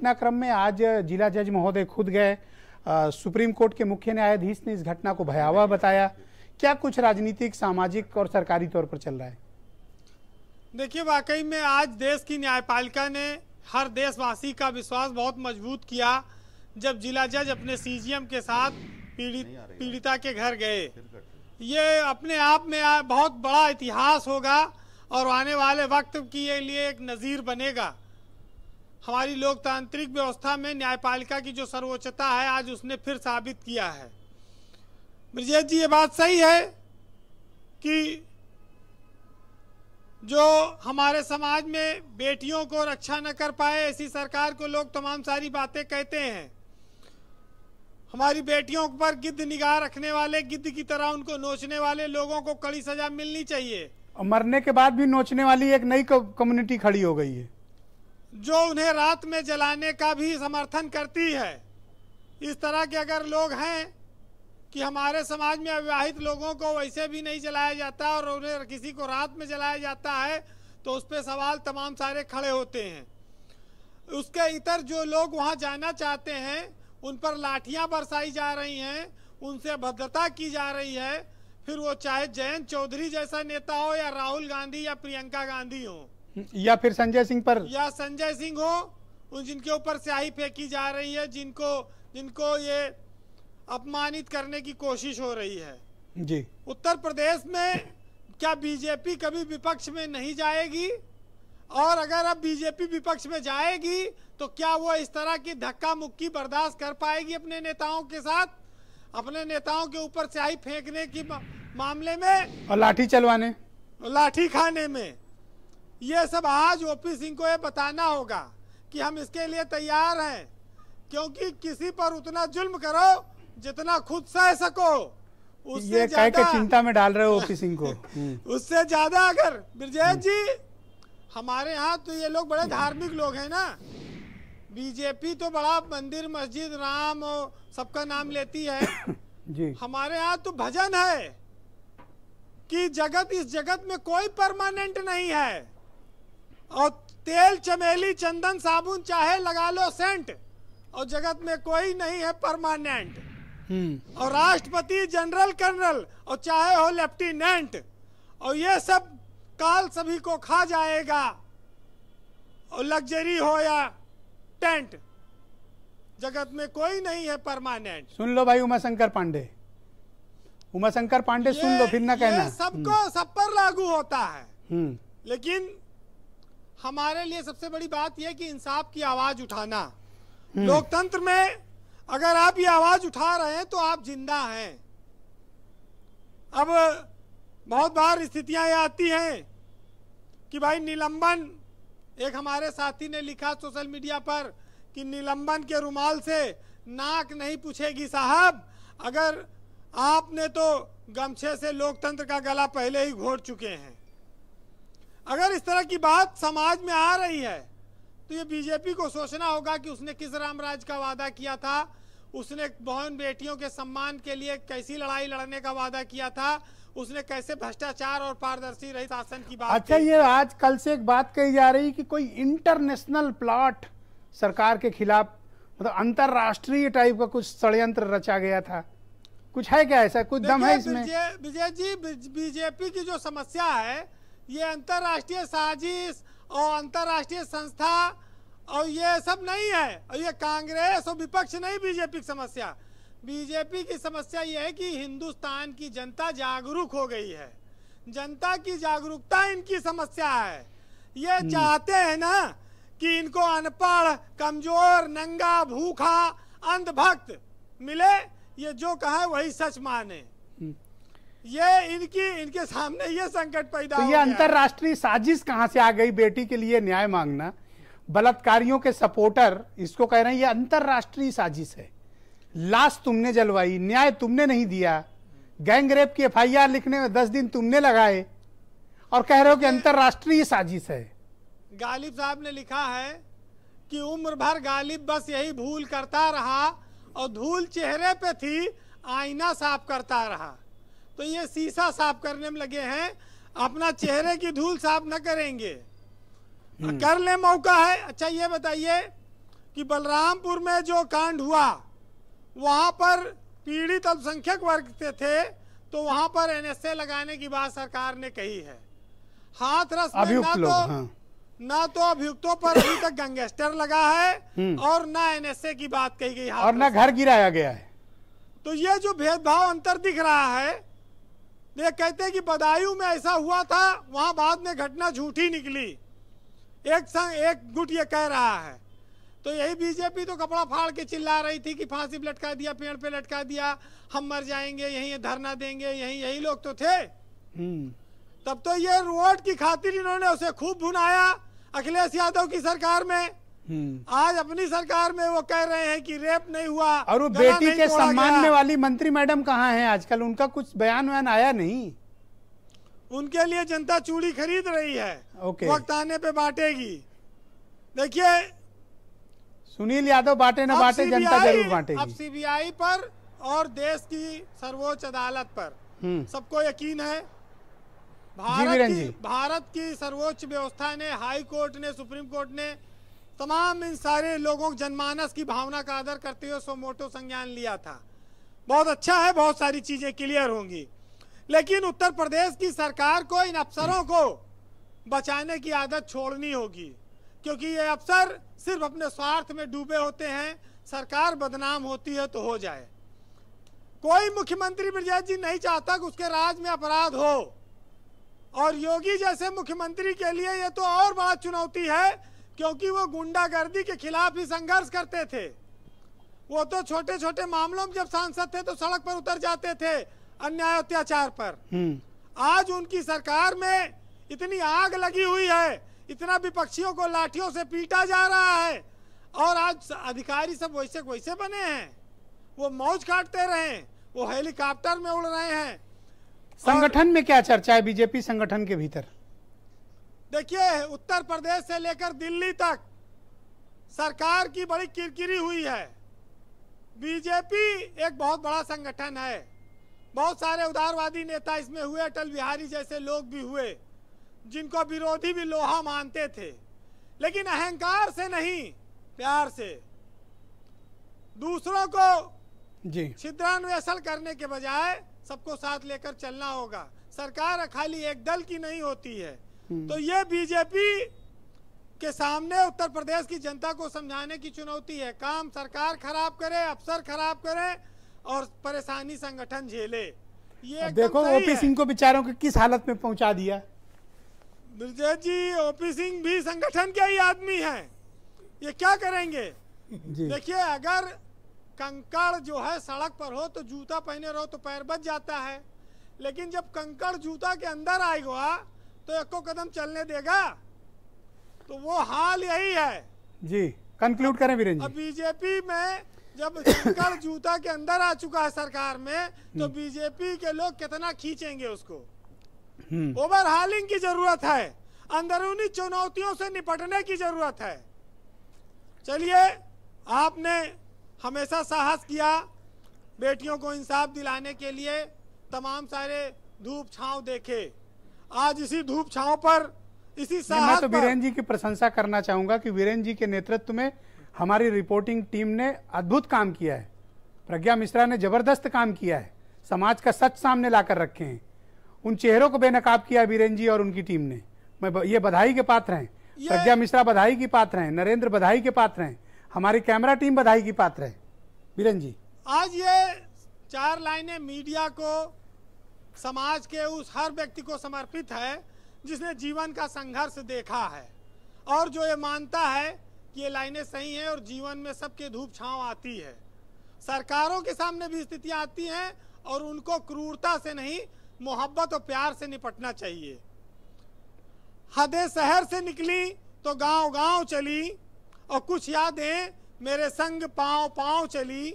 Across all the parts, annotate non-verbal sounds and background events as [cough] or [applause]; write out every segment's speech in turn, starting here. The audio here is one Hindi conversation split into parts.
घटनाक्रम में आज जिला जज महोदय खुद गए सुप्रीम कोर्ट के मुख्य न्यायाधीश ने इस घटना को भयावह बताया क्या कुछ राजनीतिक सामाजिक और सरकारी तौर पर चल रहा है देखिए वाकई में आज देश की न्यायपालिका ने हर देशवासी का विश्वास बहुत मजबूत किया जब जिला जज अपने सीजीएम के साथ पीड़ित पीड़िता के घर गए ये अपने आप में बहुत बड़ा इतिहास होगा और आने वाले वक्त के लिए एक नज़ीर बनेगा हमारी लोकतांत्रिक व्यवस्था में न्यायपालिका की जो सर्वोच्चता है आज उसने फिर साबित किया है ब्रजेश जी ये बात सही है कि जो हमारे समाज में बेटियों को रक्षा न कर पाए ऐसी सरकार को लोग तमाम सारी बातें कहते हैं हमारी बेटियों पर गिद्ध निगाह रखने वाले गिद्ध की तरह उनको नोचने वाले लोगों को कड़ी सजा मिलनी चाहिए मरने के बाद भी नोचने वाली एक नई कम्युनिटी खड़ी हो गई है जो उन्हें रात में जलाने का भी समर्थन करती है इस तरह के अगर लोग हैं कि हमारे समाज में अविवाहित लोगों को वैसे भी नहीं जलाया जाता और उन्हें किसी को रात में जलाया जाता है तो उस पर सवाल तमाम सारे खड़े होते हैं उसके इतर जो लोग वहाँ जाना चाहते हैं उन पर लाठियाँ बरसाई जा रही हैं उनसे भद्रता की जा रही है फिर वो चाहे जयंत चौधरी जैसा नेता हो या राहुल गांधी या प्रियंका गांधी हो या फिर संजय सिंह पर या संजय सिंह हो उन जिनके ऊपर स्याही फेंकी जा रही है जिनको जिनको ये अपमानित करने की कोशिश हो रही है जी उत्तर प्रदेश में क्या बीजेपी कभी विपक्ष में नहीं जाएगी और अगर अब बीजेपी विपक्ष में जाएगी तो क्या वो इस तरह की धक्का मुक्की बर्दाश्त कर पाएगी अपने नेताओं के साथ अपने नेताओं के ऊपर स्याही फेंकने की मामले में और लाठी चलवाने लाठी खाने में ये सब आज ओपी सिंह को ये बताना होगा कि हम इसके लिए तैयार हैं क्योंकि किसी पर उतना जुल्म करो जितना खुद सह सको उससे ज्यादा चिंता में डाल रहे हो ओपी सिंह को [laughs] उससे ज्यादा अगर ब्रजेश जी हमारे यहाँ तो ये लोग बड़े धार्मिक लोग हैं ना बीजेपी तो बड़ा मंदिर मस्जिद राम और सबका नाम लेती है [coughs] जी हमारे यहाँ तो भजन है कि जगत इस जगत में कोई परमानेंट नहीं है और तेल चमेली चंदन साबुन चाहे लगा लो सेंट और जगत में कोई नहीं है परमानेंट हम्म। और राष्ट्रपति जनरल कर्नल और चाहे हो लेफ्टिनेंट और ये सब काल सभी को खा जाएगा और लग्जरी हो या टेंट जगत में कोई नहीं है परमानेंट सुन लो भाई उमाशंकर पांडे उमाशंकर पांडे सुन लो फिर ना कहना सबको हम्म। सब पर लागू होता है हम्म। लेकिन हमारे लिए सबसे बड़ी बात यह कि इंसाफ की आवाज उठाना हम्म। लोकतंत्र में अगर आप ये आवाज उठा रहे हैं तो आप जिंदा हैं अब बहुत बार स्थितियां ये आती हैं कि भाई निलंबन एक हमारे साथी ने लिखा सोशल मीडिया पर कि निलंबन के रुमाल से नाक नहीं पूछेगी साहब अगर आपने तो गमछे से लोकतंत्र का गला पहले ही घोट चुके हैं अगर इस तरह की बात समाज में आ रही है तो ये बीजेपी को सोचना होगा कि उसने किस राम राज का वादा किया था उसने बहन बेटियों के सम्मान के लिए कैसी लड़ाई लड़ने का वादा किया था उसने कैसे भ्रष्टाचार और पारदर्शी रही शासन की बात अच्छा ये आज कल से एक बात कही जा रही कि कोई इंटरनेशनल प्लॉट सरकार के खिलाफ मतलब अंतरराष्ट्रीय टाइप का कुछ षडयंत्र रचा गया था कुछ है क्या ऐसा कुछ दम है इसमें विजय जी बीजेपी की जो समस्या है ये अंतर्राष्ट्रीय साजिश और अंतर्राष्ट्रीय संस्था और ये सब नहीं है और ये कांग्रेस और विपक्ष नहीं बीजेपी की समस्या बीजेपी की समस्या ये है कि हिंदुस्तान की जनता जागरूक हो गई है जनता की जागरूकता इनकी समस्या है ये हम्म। चाहते हैं ना कि इनको अनपढ़ कमजोर नंगा भूखा अंधभक्त मिले ये जो कहा वही सच माने ये इनकी इनके सामने ये संकट पैदा तो ये अंतरराष्ट्रीय साजिश कहा से आ गई बेटी के लिए न्याय मांगना बलात्कारियों के सपोर्टर इसको कह रहे हैं ये अंतरराष्ट्रीय साजिश है लाश तुमने जलवाई न्याय तुमने नहीं दिया गैंगरेप की एफ लिखने में दस दिन तुमने लगाए और कह रहे हो कि अंतरराष्ट्रीय साजिश है गालिब साहब ने लिखा है कि उम्र भर गालिब बस यही भूल करता रहा और धूल चेहरे पे थी आईना साफ करता रहा तो ये शीशा साफ करने में लगे हैं अपना चेहरे की धूल साफ न करेंगे हम्म। कर ले मौका है अच्छा ये बताइए कि बलरामपुर में जो कांड हुआ वहां पर पीड़ित अल्पसंख्यक वर्ग से थे तो वहां पर एनएसए लगाने की बात सरकार ने कही है हाथ रस में ना तो हाँ। ना तो अभियुक्तों पर अभी तक गंगेस्टर लगा है हम्म। और ना एनएसए की बात कही गई और ना घर गिराया गया है तो ये जो भेदभाव अंतर दिख रहा है ये कहते कि बदायूं में ऐसा हुआ था वहां बाद में घटना झूठी निकली एक संग एक गुट ये कह रहा है तो यही बीजेपी तो कपड़ा फाड़ के चिल्ला रही थी कि फांसी पे लटका दिया पेड़ पे लटका दिया हम मर जाएंगे यही धरना देंगे यही यही लोग तो थे हम्म। तब तो ये रोड की खातिर इन्होंने उसे खूब भुनाया अखिलेश यादव की सरकार में हम्म। आज अपनी सरकार में वो कह रहे हैं कि रेप नहीं हुआ और वो बेटी के सम्मान में वाली मंत्री मैडम कहाँ हैं आजकल उनका कुछ बयान वयान आया नहीं उनके लिए जनता चूड़ी खरीद रही है ओके वक्त आने पे बांटेगी देखिए सुनील यादव बांटे ना बांटे जनता जरूर बांटेगी अब सीबीआई पर और देश की सर्वोच्च अदालत पर हम्म। सबको यकीन है भारत की भारत की सर्वोच्च व्यवस्था ने हाई कोर्ट ने सुप्रीम कोर्ट ने तमाम इन सारे लोगों जनमानस की भावना का आदर करते हुए सो मोटो संज्ञान लिया था बहुत अच्छा है बहुत सारी चीजें क्लियर होंगी लेकिन उत्तर प्रदेश की सरकार को इन अफसरों को बचाने की आदत छोड़नी होगी क्योंकि ये अफसर सिर्फ अपने स्वार्थ में डूबे होते हैं सरकार बदनाम होती है तो हो जाए कोई मुख्यमंत्री ब्रजेश जी नहीं चाहता कि उसके राज में अपराध हो और योगी जैसे मुख्यमंत्री के लिए ये तो और बड़ा चुनौती है क्योंकि वो गुंडागर्दी के खिलाफ ही संघर्ष करते थे वो तो छोटे छोटे मामलों में जब सांसद थे तो सड़क पर उतर जाते थे अन्याय अत्याचार पर हम्म। आज उनकी सरकार में इतनी आग लगी हुई है इतना विपक्षियों को लाठियों से पीटा जा रहा है और आज अधिकारी सब वैसे वैसे बने हैं वो मौज काटते रहे वो हेलीकॉप्टर में उड़ रहे हैं संगठन में क्या चर्चा है बीजेपी संगठन के भीतर देखिए उत्तर प्रदेश से लेकर दिल्ली तक सरकार की बड़ी किरकिरी हुई है बीजेपी एक बहुत बड़ा संगठन है बहुत सारे उदारवादी नेता इसमें हुए अटल बिहारी जैसे लोग भी हुए जिनको विरोधी भी लोहा मानते थे लेकिन अहंकार से नहीं प्यार से दूसरों को जी करने के बजाय सबको साथ लेकर चलना होगा सरकार खाली एक दल की नहीं होती है हम्म। तो ये बीजेपी के सामने उत्तर प्रदेश की जनता को समझाने की चुनौती है काम सरकार खराब करे अफसर खराब करे और परेशानी संगठन झेले ये देखो ओपी सिंह को बेचारों को किस हालत में पहुंचा दिया ब्रजेश जी ओपी सिंह भी संगठन के ही आदमी है ये क्या करेंगे देखिए अगर कंकड़ जो है सड़क पर हो तो जूता पहने रहो तो पैर बच जाता है लेकिन जब कंकड़ जूता के अंदर आएगा तो एको कदम चलने देगा तो वो हाल यही है जी कंक्लूड करें वीरेंद्र अब बीजेपी में जब कल [laughs] जूता के अंदर आ चुका है सरकार में तो बीजेपी हम्म। के लोग कितना खींचेंगे उसको ओवरहालिंग हम्म। की जरूरत है अंदरूनी चुनौतियों से निपटने की जरूरत है चलिए आपने हमेशा साहस किया बेटियों को इंसाफ दिलाने के लिए तमाम सारे धूप छांव देखे आज इसी धूप छाव पर इसी साहस मैं तो वीरेन जी की प्रशंसा करना चाहूंगा कि वीरेन जी के नेतृत्व में हमारी रिपोर्टिंग टीम ने अद्भुत काम किया है प्रज्ञा मिश्रा ने जबरदस्त काम किया है समाज का सच सामने लाकर रखे हैं उन चेहरों को बेनकाब किया वीरेन जी और उनकी टीम ने मैं ये बधाई के पात्र हैं प्रज्ञा मिश्रा बधाई की पात्र हैं नरेंद्र बधाई के पात्र हैं हमारी कैमरा टीम बधाई की पात्र है वीरेन जी आज ये चार लाइनें मीडिया को समाज के उस हर व्यक्ति को समर्पित है जिसने जीवन का संघर्ष देखा है और जो ये मानता है कि ये लाइनें सही हैं और जीवन में सबके धूप छांव आती है सरकारों के सामने भी स्थितियां आती हैं और उनको क्रूरता से नहीं मोहब्बत और प्यार से निपटना चाहिए हदे शहर से निकली तो गांव गांव चली और कुछ यादें मेरे संग पांव पांव चली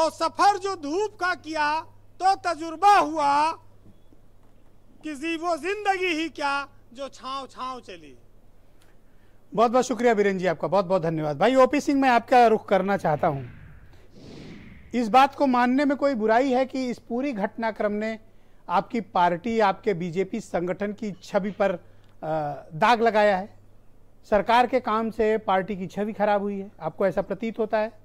और सफर जो धूप का किया तो तजुर्बा हुआ कि वो जिंदगी ही क्या जो छाव छाव चली बहुत बहुत शुक्रिया बीरेन जी आपका बहुत बहुत धन्यवाद भाई ओपी सिंह मैं आपका रुख करना चाहता हूं इस बात को मानने में कोई बुराई है कि इस पूरी घटनाक्रम ने आपकी पार्टी आपके बीजेपी संगठन की छवि पर दाग लगाया है सरकार के काम से पार्टी की छवि खराब हुई है आपको ऐसा प्रतीत होता है